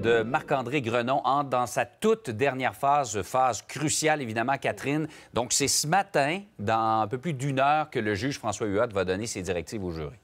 de Marc-André Grenon entre dans sa toute dernière phase, phase cruciale, évidemment, Catherine. Donc, c'est ce matin, dans un peu plus d'une heure, que le juge François Huot va donner ses directives au jury.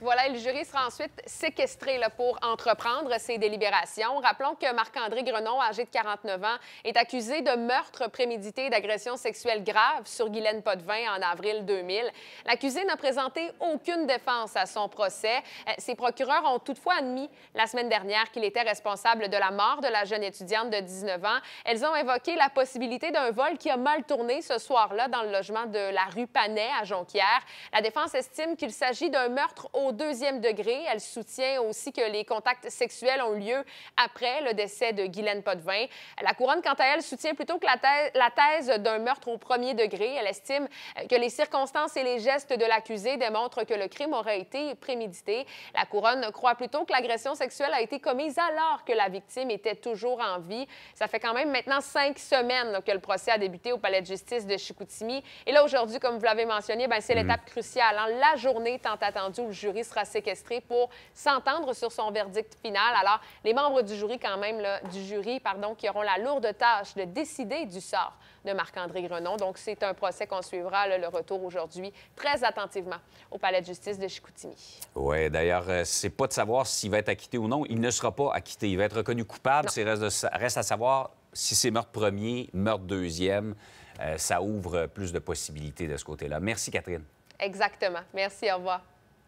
Voilà, le jury sera ensuite séquestré pour entreprendre ses délibérations. Rappelons que Marc-André Grenon, âgé de 49 ans, est accusé de meurtre prémédité et d'agression sexuelle grave sur Guylaine Potvin en avril 2000. L'accusé n'a présenté aucune défense à son procès. Euh, ses procureurs ont toutefois admis la semaine dernière qu'il était responsable de la mort de la jeune étudiante de 19 ans. Elles ont évoqué la possibilité d'un vol qui a mal tourné ce soir-là dans le logement de la rue Panet à Jonquière. La défense estime qu'il s'agit d'un meurtre au au deuxième degré. Elle soutient aussi que les contacts sexuels ont eu lieu après le décès de Guylaine Potvin. La Couronne, quant à elle, soutient plutôt que la thèse, la thèse d'un meurtre au premier degré. Elle estime euh, que les circonstances et les gestes de l'accusé démontrent que le crime aurait été prémédité. La Couronne croit plutôt que l'agression sexuelle a été commise alors que la victime était toujours en vie. Ça fait quand même maintenant cinq semaines que le procès a débuté au palais de justice de Chicoutimi. Et là, aujourd'hui, comme vous l'avez mentionné, ben, c'est mm. l'étape cruciale. Hein. La journée tant attendue où le jury sera séquestré pour s'entendre sur son verdict final. Alors, les membres du jury, quand même, du jury, pardon, qui auront la lourde tâche de décider du sort de Marc-André Grenon. Donc, c'est un procès qu'on suivra le retour aujourd'hui très attentivement au Palais de justice de Chicoutimi. Oui, d'ailleurs, euh, c'est pas de savoir s'il va être acquitté ou non. Il ne sera pas acquitté. Il va être reconnu coupable. C'est reste, à savoir si c'est meurtre premier, meurtre deuxième. Euh, ça ouvre plus de possibilités de ce côté-là. Merci, Catherine. Exactement. Merci. Au revoir.